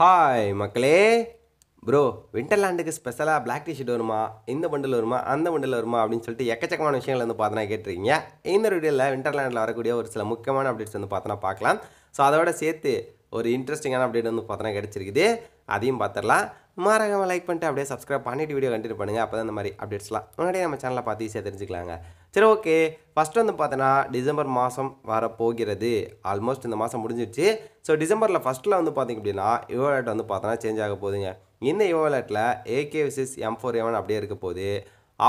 hi மக்களே bro விண்டர்லாண்டுக்கு ஸ்பெஷலாக black T shirt வருமா இந்த பண்டில் வருமா அந்த பண்டில் வருமா அப்படின்னு சொல்லிட்டு எக்கச்சக்கமான விஷயங்கள் வந்து பார்த்தனா கேட்டிருக்கீங்க இந்த வீடியோவில் விண்டர்லாண்டில் வரக்கூடிய ஒரு சில முக்கியமான அப்டேட்ஸ் வந்து பார்த்தோன்னா பார்க்கலாம் ஸோ அதோட சேர்த்து ஒரு இன்ட்ரெஸ்டிங்கான அப்டேட் வந்து பார்த்தோன்னா கிடச்சிருக்குது அதையும் பார்த்துடலாம் மறக்காமல் லைக் பண்ணிட்டு அப்படியே சப்ஸ்கிரைப் பண்ணிவிட்டு வீடியோ கண்டினியூ பண்ணுங்கள் அப்போ தான் இந்த மாதிரி அப்டேட்ஸ்லாம் முன்னாடியே நம்ம சேனலை பார்த்து ஈஸியாக தெரிஞ்சுக்கலாங்க சரி ஓகே ஃபஸ்ட் வந்து பார்த்தோன்னா டிசம்பர் மாதம் வரப்போகிறது ஆல்மோஸ்ட் இந்த மாதம் முடிஞ்சிடுச்சு ஸோ டிசம்பரில் ஃபஸ்ட்டில் வந்து பார்த்திங்க அப்படின்னா யுவோலேட் வந்து பார்த்தோன்னா சேஞ்ச் ஆக போகுதுங்க இந்த யுவோலேட்டில் ஏகே விசிஸ் எம் ஃபோர் எவன் அப்படியே இருக்க போகுது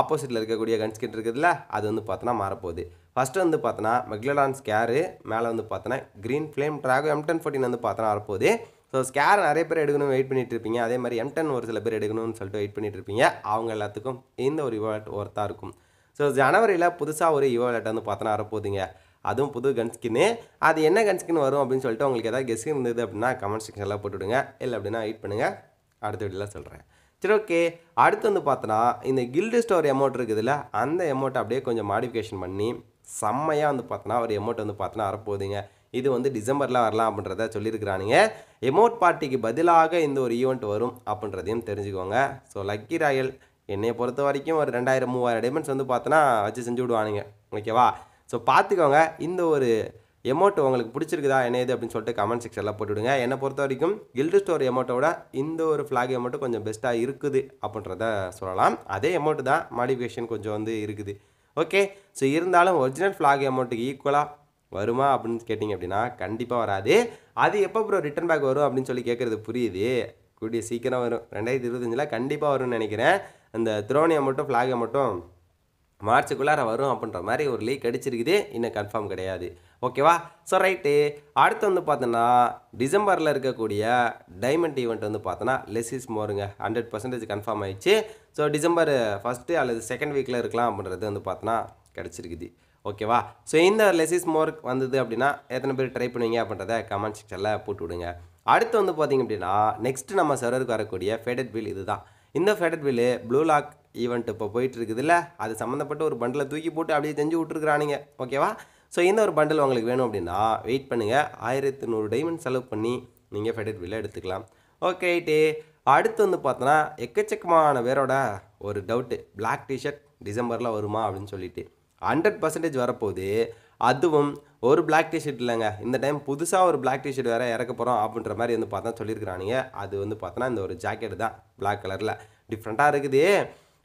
ஆப்போசிட்டில் இருக்கக்கூடிய கன்ஸ்கிட் இருக்குதுல்ல அது வந்து பார்த்தோன்னா மாறப்போகுது ஃபஸ்ட்டு வந்து பார்த்தோன்னா மெக்லடான் ஸ்கேரு மேலே வந்து பார்த்தோன்னா green flame draco M ten fourteen வந்து பார்த்தோன்னா வரப்போகுது ஸோ ஸ்கேர் நிறைய பேர் எடுக்கணும் வெயிட் பண்ணிகிட்டு இருப்பீங்க அதே மாதிரி எம்டன் ஒரு சில பேர் எடுக்கணும்னு சொல்லிட்டு வெயிட் பண்ணிட்டு இருப்பீங்க அவங்க எல்லாத்துக்கும் இந்த ஒரு இவாலெட் ஒர்த்தாக இருக்கும் ஸோ ஜனவரியில் புதுசாக ஒரு இவாலெட் வந்து பார்த்தோன்னா வரப்போகுதுங்க அதுவும் புது கன்ஸ்கின் அது என்ன கன்ஸ்கின் வரும் அப்படின்னு சொல்லிட்டு உங்களுக்கு ஏதாவது கெஸ்க் இருந்தது அப்படின்னா கமெண்ட் செக்ஷனில் போட்டுவிடுங்க இல்லை அப்படின்னா வெயிட் பண்ணுங்கள் அடுத்த வீடியோவில் சொல்கிறேன் சரி ஓகே அடுத்து வந்து பார்த்தோன்னா இந்த கில்டு ஸ்டோர் எமௌண்ட் இருக்குதுல்ல அந்த எமௌண்ட்டை அப்படியே கொஞ்சம் மாடிஃபிகேஷன் பண்ணி செம்மையாக வந்து பார்த்தோன்னா ஒரு எமௌண்ட் வந்து பார்த்தோன்னா வரப்போகுதுங்க இது வந்து டிசம்பரில் வரலாம் அப்படின்றத சொல்லியிருக்கிறானுங்க எமோட் பார்ட்டிக்கு பதிலாக இந்த ஒரு ஈவெண்ட் வரும் அப்படின்றதையும் தெரிஞ்சுக்கோங்க ஸோ லக்கி ராயல் என்னை பொறுத்த வரைக்கும் ஒரு ரெண்டாயிரம் மூவாயிரம் டைமண்ட்ஸ் வந்து பார்த்தோன்னா வச்சு செஞ்சு விடுவானுங்க ஓகேவா ஸோ பார்த்துக்கோங்க இந்த ஒரு எமௌண்ட் உங்களுக்கு பிடிச்சிருக்குதா என்ன இது அப்படின்னு சொல்லிட்டு கமெண்ட் செக்ஷனில் போட்டுவிடுங்க என்னை பொறுத்த வரைக்கும் கில்டு ஸ்டோர் எமௌண்ட்டோட இந்த ஒரு ஃப்ளாக் எமௌண்ட்டு கொஞ்சம் பெஸ்ட்டாக இருக்குது அப்படின்றத சொல்லலாம் அதே எமௌண்ட்டு தான் மாடிஃபிகேஷன் கொஞ்சம் வந்து இருக்குது ஓகே ஸோ இருந்தாலும் ஒரிஜினல் ஃப்ளாக் எமௌண்ட்டுக்கு ஈக்குவலாக வருமா அப்படின்னு கேட்டிங்க அப்படின்னா கண்டிப்பாக வராது அது எப்போ ப்ரோ ரிட்டன் பேக் வரும் அப்படின்னு சொல்லி கேட்குறது புரியுது கூடிய சீக்கிரம் வரும் ரெண்டாயிரத்தி இருபத்தஞ்சில் கண்டிப்பாக வரும்னு நினைக்கிறேன் அந்த துரோனியை மட்டும் ஃப்ளாகை மட்டும் மார்ச்சுக்குள்ளார வரும் அப்படின்ற மாதிரி ஒரு லீக் அடிச்சிருக்குது இன்னும் கன்ஃபார்ம் கிடையாது ஓகேவா ஸோ ரைட்டு அடுத்து வந்து பார்த்தோன்னா டிசம்பரில் இருக்கக்கூடிய டைமண்ட் ஈவெண்ட் வந்து பார்த்தோன்னா லெசிஸ் மோருங்க ஹண்ட்ரட் பர்சன்டேஜ் கன்ஃபார்ம் ஆயிடுச்சு ஸோ டிசம்பர் ஃபஸ்ட்டு அல்லது செகண்ட் வீக்கில் இருக்கலாம் அப்படின்றது வந்து பார்த்தோன்னா கிடச்சிருக்குது ஓகேவா ஸோ இந்த லெசிஸ் மோர்க் வந்தது அப்படின்னா எத்தனை பேர் ட்ரை பண்ணுவீங்க அப்படின்றத கமெண்ட் செக்ஷனில் போட்டு விடுங்க அடுத்து வந்து பார்த்திங்க அப்படின்னா நெக்ஸ்ட் நம்ம சர்வருக்கு வரக்கூடிய ஃபேடட் பில் தான் இந்த faded wheel blue lock event இப்போ போயிட்டு இல்லை அது சம்மந்தப்பட்ட ஒரு பண்டில் தூக்கி போட்டு அப்படியே செஞ்சு விட்டுருக்குறானுங்க ஓகேவா ஸோ இந்த ஒரு பண்டில் உங்களுக்கு வேணும் அப்படின்னா வெயிட் பண்ணுங்கள் ஆயிரத்து நூறு டைமண்ட் செலவு பண்ணி நீங்கள் ஃபெடரல் பில்லை எடுத்துக்கலாம் ஓகே டே அடுத்து வந்து பார்த்தோன்னா எக்கச்சக்கமான பேரோட ஒரு டவுட்டு பிளாக் டிஷர்ட் டிசம்பரில் வருமா அப்படின்னு சொல்லிட்டு ஹண்ட்ரட் பர்சன்டேஜ் வரப்போகுது அதுவும் ஒரு பிளாக் டிஷர்ட் இல்லைங்க இந்த டைம் புதுசாக ஒரு பிளாக் டிஷர்ட் வேறு இறக்க போகிறோம் அப்படின்ற மாதிரி வந்து பார்த்தா சொல்லியிருக்கிறானுங்க அது வந்து பார்த்தோன்னா இந்த ஒரு ஜாக்கெட் தான் பிளாக் கலரில் டிஃப்ரெண்ட்டாக இருக்குது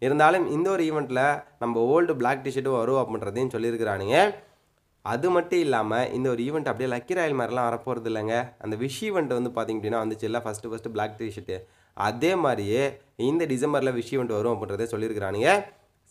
இருந்தாலும் இந்த ஒரு ஈவெண்ட்டில் நம்ம ஓல்டு பிளாக் டிஷர்ட்டும் வரும் அப்படின்றதையும் சொல்லியிருக்கிறானுங்க அது மட்டும் இல்லாமல் இந்த ஒரு ஈவெண்ட் அப்படியே லக்கி ராயல் மாதிரிலாம் வரப்போகிறது இல்லைங்க அந்த விஷ் ஈவெண்ட் வந்து பார்த்திங்க அப்படின்னா வந்துச்சு இல்லை ஃபஸ்ட்டு ஃபஸ்ட்டு பிளாக் டிஷர்ட்டு அதே மாதிரியே இந்த டிசம்பரில் விஷ் ஈவெண்ட் வரும் அப்படின்றதே சொல்லியிருக்கிறானுங்க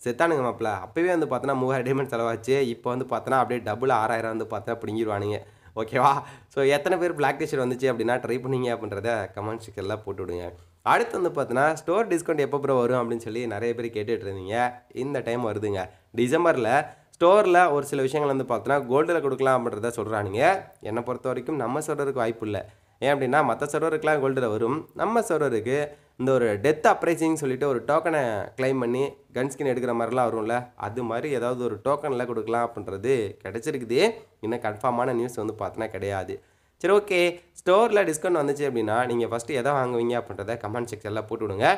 செத்தானுங்க மாப்பிள்ள அப்போவே வந்து பார்த்தோன்னா மூவாயிரம் டைமண்ட் செலவாச்சு இப்போ வந்து பார்த்தோன்னா அப்படியே டபுள் ஆறாயிரம் வந்து பார்த்தா பிடிங்கிடுவானுங்க ஓகேவா ஸோ எத்தனை பேர் பிளாக் டிஷர்ட் வந்துச்சு அப்படின்னா ட்ரை பண்ணீங்க அப்படின்றத கமெண்ட் செக்ஷனில் போட்டு விடுங்க அடுத்து வந்து பார்த்தோன்னா ஸ்டோர் டிஸ்கவுண்ட் எப்போ ப்ரோ வரும் அப்படின்னு சொல்லி நிறைய பேர் கேட்டுகிட்டு இருந்தீங்க இந்த டைம் வருதுங்க டிசம்பரில் ஸ்டோரில் ஒரு சில விஷயங்கள் வந்து பார்த்தோன்னா கோல்டில் கொடுக்கலாம் அப்படின்றத சொல்கிறானுங்க என்னை பொறுத்த வரைக்கும் நம்ம சர்வருக்கு வாய்ப்பு இல்லை ஏன் அப்படின்னா மற்ற சர்வருக்குலாம் கோல்டில் வரும் நம்ம சர்வருக்கு இந்த ஒரு டெத் அப்ரைசிங் சொல்லிட்டு ஒரு டோக்கனை கிளைம் பண்ணி கன் ஸ்கின் எடுக்கிற மாதிரிலாம் வரும்ல அது மாதிரி ஏதாவது ஒரு டோக்கனில் கொடுக்கலாம் அப்படின்றது கிடச்சிருக்குது இன்னும் கன்ஃபார்மான நியூஸ் வந்து பார்த்தோன்னா கிடையாது சரி ஓகே ஸ்டோரில் டிஸ்கவுண்ட் வந்துச்சு அப்படின்னா நீங்கள் ஃபஸ்ட்டு எதை வாங்குவீங்க அப்படின்றத கமெண்ட் செக்ஷனில் போட்டு விடுங்க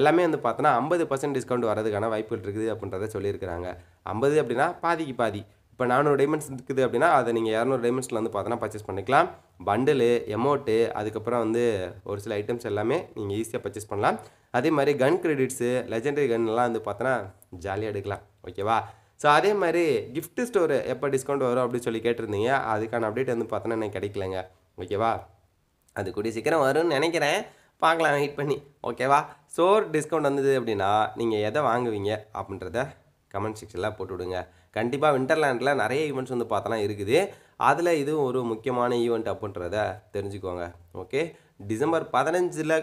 எல்லாமே வந்து பார்த்தோன்னா ஐம்பது பர்சன்ட் டிஸ்கவுண்ட் வரதுக்கான வாய்ப்புகள் இருக்குது அப்படின்றத சொல்லியிருக்கிறாங்க ஐம்பது அப்படின்னா பாதிக்கு பாதி இப்போ நானூறு டைமண்ட்ஸ் இருக்குது அப்படின்னா அதை நீங்கள் இரநூறு டைமண்ட்ஸில் வந்து பார்த்தோன்னா பர்ச்சேஸ் பண்ணிக்கலாம் பண்டலு எமௌண்ட்டு அதுக்கப்புறம் வந்து ஒரு சில ஐட்டம்ஸ் எல்லாமே நீங்கள் ஈஸியாக பர்ச்சேஸ் பண்ணலாம் அதே மாதிரி கன் கிரெடிட்ஸு லெஜண்டரி கன்லாம் வந்து பார்த்தோன்னா ஜாலியாக எடுக்கலாம் ஓகேவா ஸோ அதே மாதிரி கிஃப்ட்டு ஸ்டோர் எப்போ டிஸ்கவுண்ட் வரும் அப்படின்னு சொல்லி கேட்டிருந்தீங்க அதுக்கான அப்டேட் வந்து பார்த்தோன்னா எனக்கு கிடைக்கலங்க ஓகேவா அது கூடிய சீக்கிரம் வரும்னு நினைக்கிறேன் பார்க்கலாம் வெயிட் பண்ணி ஓகேவா ஸ்டோர் டிஸ்கவுண்ட் வந்தது அப்படின்னா நீங்கள் எதை வாங்குவீங்க அப்படின்றத கமெண்ட் செக்ஷனில் போட்டு விடுங்க கண்டிப்பாக விண்டர்லேண்டில் நிறைய ஈவெண்ட்ஸ் வந்து பார்த்தலாம் இருக்குது அதில் இதுவும் ஒரு முக்கியமான ஈவெண்ட் அப்படின்றத தெரிஞ்சுக்கோங்க ஓகே டிசம்பர் பதினஞ்சில்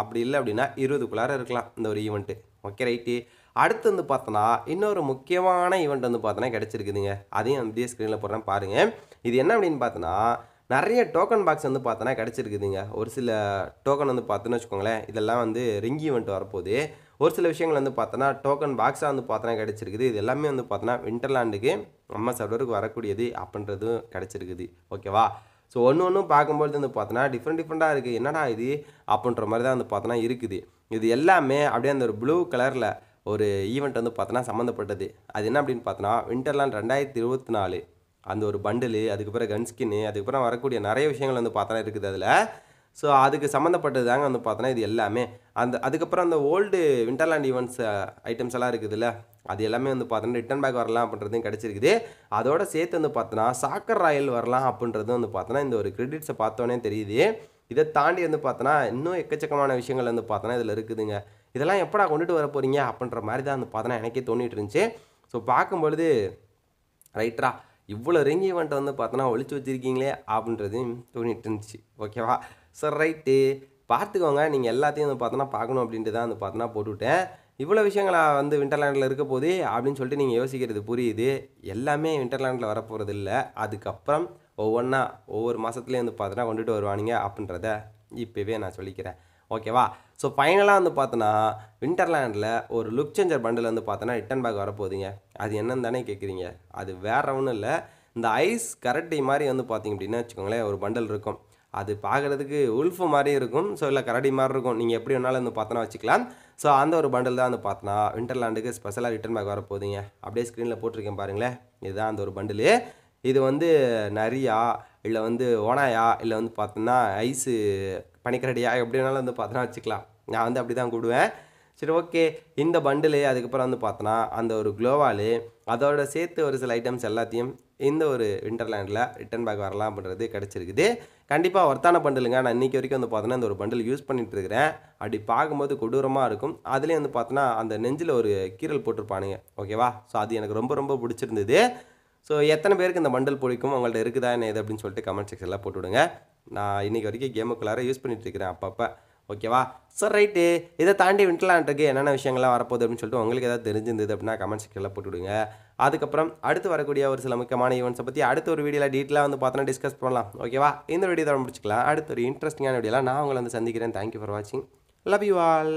அப்படி இல்லை அப்படின்னா இருபதுக்குள்ளார இருக்கலாம் இந்த ஒரு ஈவெண்ட்டு ஓகே ரைட்டு அடுத்து வந்து பார்த்தோன்னா இன்னொரு முக்கியமான ஈவெண்ட் வந்து பார்த்தோன்னா கிடச்சிருக்குதுங்க அதையும் அந்த ஸ்க்ரீனில் போடுறேன் பாருங்கள் இது என்ன அப்படின்னு பார்த்தோன்னா நிறைய டோக்கன் பாக்ஸ் வந்து பார்த்தோன்னா கிடச்சிருக்குதுங்க ஒரு சில டோக்கன் வந்து பார்த்தோன்னு வச்சுக்கோங்களேன் இதெல்லாம் வந்து ரிங் ஈவெண்ட் வரப்போகுது ஒரு சில விஷயங்கள் வந்து பார்த்தோன்னா டோக்கன் பாக்ஸாக வந்து பார்த்தோன்னா கிடச்சிருக்குது இது எல்லாமே வந்து பார்த்தோன்னா விண்டர்லாண்டுக்கு நம்ம சர்வருக்கு வரக்கூடியது அப்படின்றதும் கிடச்சிருக்குது ஓகேவா ஸோ ஒன்று ஒன்றும் பார்க்கும்பொழுது வந்து பார்த்தோன்னா டிஃப்ரெண்ட் டிஃப்ரெண்ட்டாக இருக்குது என்னடா இது அப்படின்ற மாதிரி தான் வந்து பார்த்தோன்னா இருக்குது இது எல்லாமே அப்படியே அந்த ஒரு ப்ளூ கலரில் ஒரு ஈவெண்ட் வந்து பார்த்தோன்னா சம்மந்தப்பட்டது அது என்ன அப்படின்னு பார்த்தோன்னா விண்டர்லாண்ட் ரெண்டாயிரத்தி இருபத்தி நாலு அந்த ஒரு பண்டிலு அதுக்கப்புறம் கன்ஸ்கின்னு அதுக்கப்புறம் வரக்கூடிய நிறைய விஷயங்கள் வந்து பார்த்தோன்னா இருக்குது அதில் ஸோ அதுக்கு சம்மந்தப்பட்டது தாங்க வந்து பார்த்தோன்னா இது எல்லாமே அந்த அதுக்கப்புறம் அந்த ஓல்டு விண்டர்லேண்ட் ஈவெண்ட்ஸ் ஐட்டம்ஸ் எல்லாம் இருக்குதுல்ல அது எல்லாமே வந்து பார்த்தோன்னா ரிட்டன் பேக் வரலாம் அப்படின்றதும் கிடச்சிருக்குது அதோட சேர்த்து வந்து பார்த்தோன்னா சாக்கர் ராயல் வரலாம் அப்படின்றதும் வந்து பார்த்தோன்னா இந்த ஒரு கிரெடிட்ஸை பார்த்தோன்னே தெரியுது இதை தாண்டி வந்து பார்த்தோன்னா இன்னும் எக்கச்சக்கமான விஷயங்கள் வந்து பார்த்தோன்னா இதில் இருக்குதுங்க இதெல்லாம் எப்படா கொண்டுட்டு வர போகிறீங்க அப்படின்ற மாதிரி தான் வந்து பார்த்தோன்னா எனக்கே தோண்டிகிட்டு இருந்துச்சு ஸோ பார்க்கும்பொழுது ரைட்டரா இவ்வளோ ரிங் ஈவெண்ட் வந்து பார்த்தோன்னா ஒழிச்சு வச்சுருக்கீங்களே அப்படின்றதையும் தோணிட்டு இருந்துச்சு ஓகேவா சார் ரைட்டு பார்த்துக்கோங்க நீங்கள் எல்லாத்தையும் வந்து பார்த்தோன்னா பார்க்கணும் அப்படின்ட்டு தான் வந்து பார்த்தோன்னா போட்டுவிட்டேன் இவ்வளோ விஷயங்களா வந்து விண்டர்லேண்டில் இருக்க போது அப்படின்னு சொல்லிட்டு நீங்கள் யோசிக்கிறது புரியுது எல்லாமே விண்டர்லேண்டில் வரப்போகிறது இல்லை அதுக்கப்புறம் ஒவ்வொன்றா ஒவ்வொரு மாதத்துலேயும் வந்து பார்த்தோன்னா கொண்டுட்டு வருவானுங்க அப்படின்றத இப்போவே நான் சொல்லிக்கிறேன் ஓகேவா ஸோ ஃபைனலாக வந்து பார்த்தோன்னா விண்டர்லேண்டில் ஒரு லுக் சேஞ்சர் பண்டில் வந்து பார்த்தோன்னா ரிட்டன் பேக் வரப்போகுதுங்க அது என்னன்னு தானே கேட்குறீங்க அது வேற ஒன்றும் இல்லை இந்த ஐஸ் கரெக்டை மாதிரி வந்து பார்த்திங்க அப்படின்னா வச்சுக்கோங்களேன் ஒரு பண்டல் இருக்கும் அது பார்க்குறதுக்கு உல்ஃபு மாதிரி இருக்கும் ஸோ இல்லை கரடி மாதிரி இருக்கும் நீங்கள் எப்படி வேணாலும் வந்து பார்த்தனா வச்சுக்கலாம் ஸோ அந்த ஒரு பண்டில் தான் வந்து பார்த்தனா விண்டர்லாண்டுக்கு ஸ்பெஷலாக ரிட்டர்ன் பேக் வர போதுங்க அப்படியே ஸ்க்ரீனில் போட்டிருக்கேன் பாருங்களேன் இதுதான் அந்த ஒரு பண்டிலு இது வந்து நரியா இல்லை வந்து ஓனாயா இல்லை வந்து பார்த்தோன்னா ஐஸு பனிக்கரடியா எப்படி வேணாலும் வந்து பார்த்தோன்னா வச்சுக்கலாம் நான் வந்து அப்படி தான் கூடுவேன் சரி ஓகே இந்த பண்டிலு அதுக்கப்புறம் வந்து பார்த்தோன்னா அந்த ஒரு க்ளோவாலு அதோட சேர்த்து ஒரு சில ஐட்டம்ஸ் எல்லாத்தையும் இந்த ஒரு விண்டர்லேண்டில் ரிட்டன் பேக் வரலாம் அப்படின்றது கிடச்சிருக்குது கண்டிப்பாக ஒர்த்தான பண்டலுங்க நான் இன்றைக்கி வரைக்கும் வந்து பார்த்தோன்னா இந்த ஒரு பண்டில் யூஸ் பண்ணிகிட்டு இருக்கிறேன் அப்படி பார்க்கும்போது கொடூரமாக இருக்கும் அதுலேயும் வந்து பார்த்தோன்னா அந்த நெஞ்சில் ஒரு கீரல் போட்டிருப்பானுங்க ஓகேவா ஸோ அது எனக்கு ரொம்ப ரொம்ப பிடிச்சிருந்தது ஸோ எத்தனை பேருக்கு இந்த பண்டில் பிடிக்கும் உங்கள்ட்ட இருக்குதா என்ன இது அப்படின்னு சொல்லிட்டு கமெண்ட் செக்ஷனில் போட்டுவிடுங்க நான் இன்றைக்கி வரைக்கும் கேமுக்குள்ளார யூஸ் பண்ணிகிட்டு இருக்கிறேன் அப்பப்போ ஓகேவா சார் ரைட்டு இதை தாண்டி விண்டலான்ட்டுக்கு என்னென்ன விஷயங்கள்லாம் வரப்போகுது அப்படின்னு சொல்லிட்டு உங்களுக்கு ஏதாவது தெரிஞ்சிருந்தது அப்படின்னா கமெண்ட் செக்ஷனில் போட்டுவிடுங்க அதுக்கப்புறம் அடுத்து வரக்கூடிய ஒரு சில முக்கியமான ஈவெண்ட்ஸை பற்றி அடுத்த ஒரு வீடியோவில் டீட்டெயிலாக வந்து பார்த்தோன்னா டிஸ்கஸ் பண்ணலாம் ஓகேவா இந்த வீடியோ தான் முடிச்சிக்கலாம் அடுத்த ஒரு இன்ட்ரெஸ்டிங்கான வீடியோலாம் நான் உங்களை வந்து சந்திக்கிறேன் தேங்க்யூ ஃபார் வாட்சிங் லவ் யூ ஆல்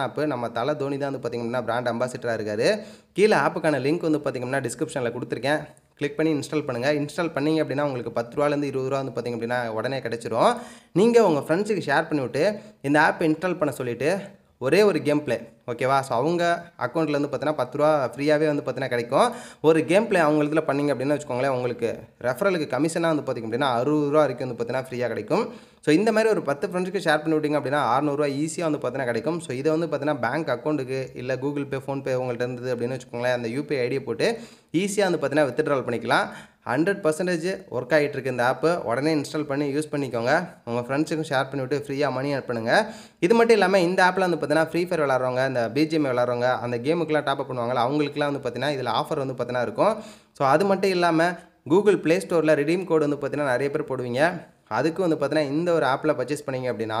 சூப்பரான ஆப்பு நம்ம தலை தோனி தான் வந்து பார்த்திங்கன்னா பிராண்ட் அம்பாசிடராக இருக்கார் கீழே ஆப்புக்கான லிங்க் வந்து பார்த்திங்கன்னா டிஸ்கிரிப்ஷனில் கொடுத்துருக்கேன் கிளிக் பண்ணி இன்ஸ்டால் பண்ணுங்கள் இன்ஸ்டால் பண்ணிங்க அப்படின்னா உங்களுக்கு பத்து ரூபாலேருந்து இருபது ரூபா வந்து பார்த்திங்க அப்படின்னா உடனே கிடச்சிரும் நீங்கள் உங்கள் ஃப்ரெண்ட்ஸுக்கு ஷேர் பண்ணிவிட்டு இந்த ஆப் இன்ஸ்டால் பண்ண சொல்லிவிட்டு ஒரே ஒரு கேம் பிளே ஓகேவா ஸோ அவங்க அக்கௌண்ட்லேருந்து பார்த்தீங்கன்னா பத்து ரூபா ஃப்ரீயாகவே வந்து பார்த்தீங்கன்னா கிடைக்கும் ஒரு கேம் பிளே இதில் பண்ணிங்க அப்படின்னு வச்சுக்கோங்களேன் உங்களுக்கு ரெஃபரலுக்கு கமிஷனாக வந்து பார்த்திங்க அப்படின்னா அறுபது ரூபா வரைக்கும் வந்து பார்த்தீங்கன்னா ஃப்ரீயாக கிடைக்கும் ஸோ இந்த மாதிரி ஒரு பத்து ஃப்ரெண்ட்ஸுக்கு ஷேர் பண்ணி விட்டிங்க அப்படின்னா அறுநூறுவா ஈஸியாக வந்து பார்த்தீங்கன்னா கிடைக்கும் ஸோ இதை வந்து பார்த்தீங்கன்னா பேங்க் அக்கௌண்ட்டுக்கு இல்லை கூகுள் பே ஃபோன்பே உங்கள்கிட்ட இருந்தது அப்படின்னு வச்சுக்கோங்களேன் அந்த யூபிஐ ஐடியை போட்டு ஈஸியாக வந்து பார்த்தீங்கன்னா வித்ட்ரால் பண்ணிக்கலாம் ஹண்ட்ரட் பர்சன்டேஜ் ஒர்க் ஆகிட்டு இருக்கு இந்த ஆப்பு உடனே இன்ஸ்டால் பண்ணி யூஸ் பண்ணிக்கோங்க உங்கள் ஃப்ரெண்ட்ஸுக்கும் ஷேர் பண்ணிவிட்டு ஃப்ரீயாக மணி அனுப்பணுங்க இது மட்டும் இல்லாமல் இந்த ஆப்பில் வந்து பார்த்தீங்கன்னா ஃப்ரீ ஃபயர் விளாட்றவங்க இந்த பிஜிஎம் விளாட்றவங்க அந்த கேமுக்கெலாம் டாப்அப் பண்ணுவாங்களா அவங்களுக்குலாம் வந்து பார்த்தீங்கன்னா இதில் ஆஃபர் வந்து பார்த்தீங்கன்னா இருக்கும் ஸோ அது மட்டும் இல்லாமல் கூகுள் ப்ளே ஸ்டோரில் ரிடீம் கோடு வந்து பார்த்தீங்கன்னா நிறைய பேர் போடுவீங்க அதுக்கு வந்து பார்த்தீங்கன்னா இந்த ஒரு ஆப்பில் பர்ச்சேஸ் பண்ணிங்க அப்படின்னா